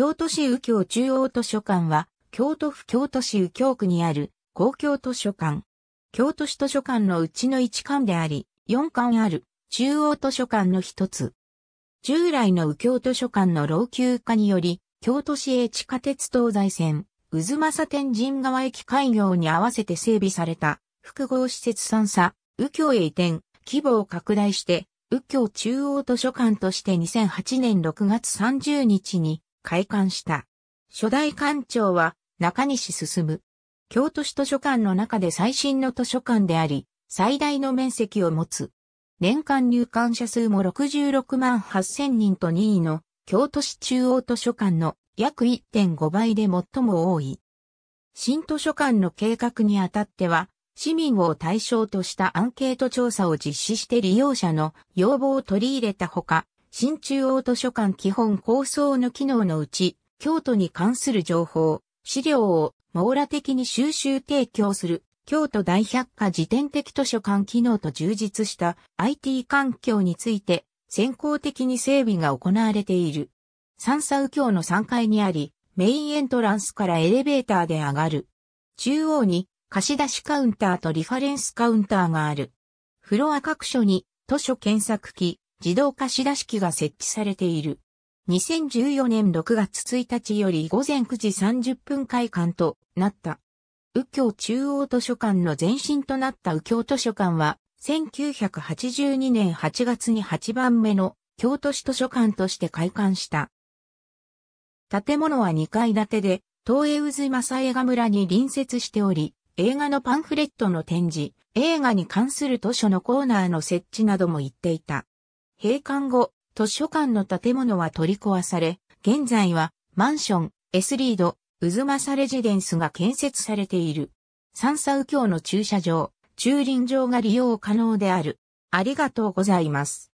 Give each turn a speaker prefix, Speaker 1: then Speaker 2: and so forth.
Speaker 1: 京都市右京中央図書館は、京都府京都市右京区にある公共図書館。京都市図書館のうちの1館であり、4館ある中央図書館の一つ。従来の右京図書館の老朽化により、京都市営地下鉄東西線、渦政天神川駅開業に合わせて整備された複合施設3社、右京へ移転、規模を拡大して、右京中央図書館として2008年6月30日に開館した。初代館長は中西進。京都市図書館の中で最新の図書館であり、最大の面積を持つ。年間入館者数も66万8000人と2位の京都市中央図書館の約1.5倍で最も多い。新図書館の計画にあたっては、市民を対象としたアンケート調査を実施して利用者の要望を取り入れたほか、新中央図書館基本構想の機能のうち、京都に関する情報、資料を網羅的に収集提供する、京都大百科辞典的図書館機能と充実した IT 環境について、先行的に整備が行われている。三左右京の3階にあり、メインエントランスからエレベーターで上がる。中央に貸し出しカウンターとリファレンスカウンターがある。フロア各所に図書検索機、自動貸出機が設置されている。2014年6月1日より午前9時30分開館となった。右京中央図書館の前身となった右京図書館は、1982年8月に8番目の京都市図書館として開館した。建物は2階建てで、東映渦正映画村に隣接しており、映画のパンフレットの展示、映画に関する図書のコーナーの設置なども言っていた。閉館後、図書館の建物は取り壊され、現在はマンション、エスリード、渦さレジデンスが建設されている。三叉右京の駐車場、駐輪場が利用可能である。ありがとうございます。